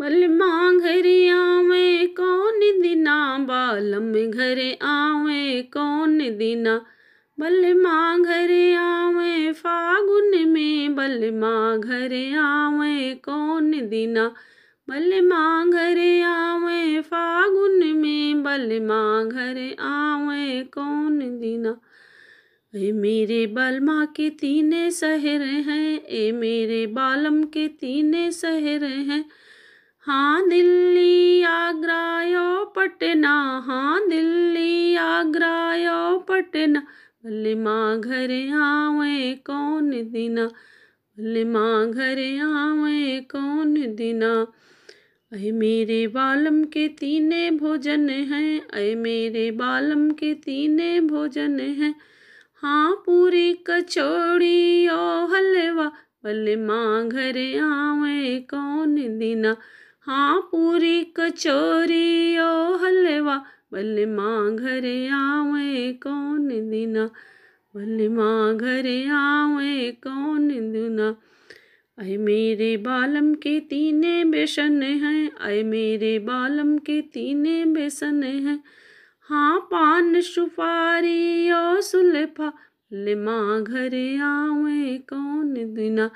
बलमा घर आवे कौन दिना बालम घर आवे कौन दिना बलमा घर आवे फागुन में बलमा घर आवे कौन दिना बलमा घर आवे फागुन में बलमा घर आवे कौन दिना ए मेरे बालमा के तीने सहर हैं ए मेरे बालम के तीने सहर हैं हाँ दिल्ली आगरा यो पटना हाँ दिल्ली आगरा यो पटना भले माँ घर आवे कौन दिना भले माँ घर आवे कौन दिना अय मेरे बालम के तीने भोजन हैं अय मेरे बालम के तीने भोजन हैं हाँ पूरी कचौड़ी ओ हलवा भले माँ घर आवे कौन दिना हाँ पूरी कचोरी ओ हलवा भले माँ घरे आवे कौन दिना भले माँ घरे आवे कौन दुना आए मेरे बालम के तीने बेसन हैं आए मेरे बालम के तीने बेसन हैं हाँ पान सुपारी ओ सुलेफा भले माँ घरे आवे कौन दिना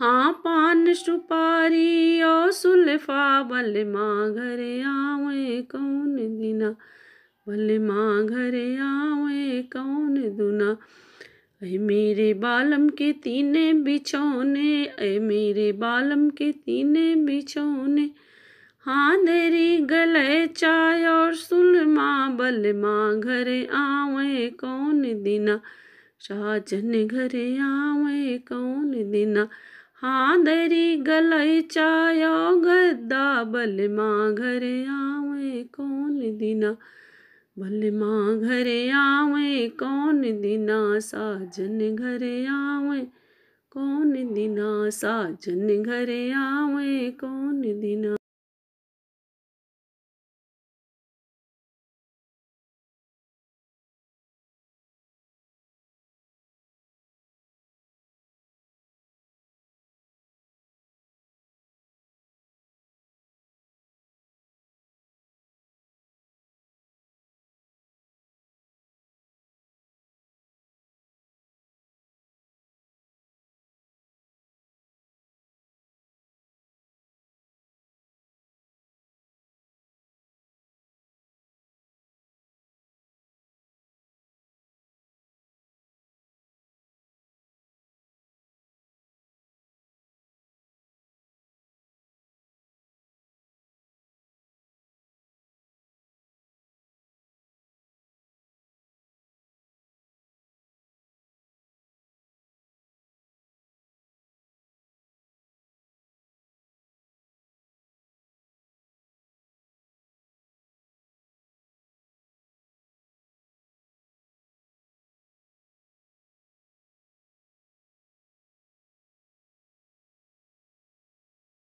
हाँ पान सुपारी और सुल्फा बल माँ घरे आवे कौन दिना बल माँ घरे आवे कौन दुना ऐ मेरे बालम के तीने बिछोने ऐ मेरे बालम के तीने बिछोने हाँ देरी गले चाय और सुल माँ बल माँ घरे आवे कौन दिना शाहजन घरे आवे कौन दिना हाँ दरी गलई चायो गद्दा बल माँ घर आवे कौन दिना बल माँ घर आवे कौन दिना साजन घर आवे कौन दिना साजन घर आवे कौन दिना